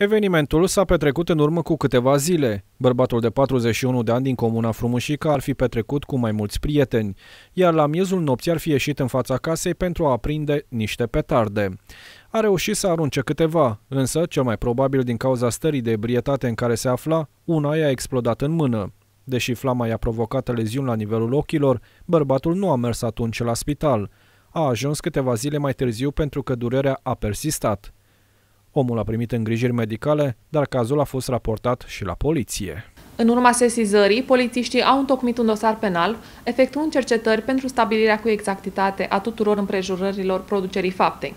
Evenimentul s-a petrecut în urmă cu câteva zile. Bărbatul de 41 de ani din comuna Frumușica ar fi petrecut cu mai mulți prieteni, iar la miezul nopții ar fi ieșit în fața casei pentru a aprinde niște petarde. A reușit să arunce câteva, însă, cel mai probabil din cauza stării de ebrietate în care se afla, una i-a explodat în mână. Deși flama i-a provocat leziuni la nivelul ochilor, bărbatul nu a mers atunci la spital. A ajuns câteva zile mai târziu pentru că durerea a persistat. Omul a primit îngrijiri medicale, dar cazul a fost raportat și la poliție. În urma sesizării, polițiștii au întocmit un dosar penal, efectuând cercetări pentru stabilirea cu exactitate a tuturor împrejurărilor producerii faptei.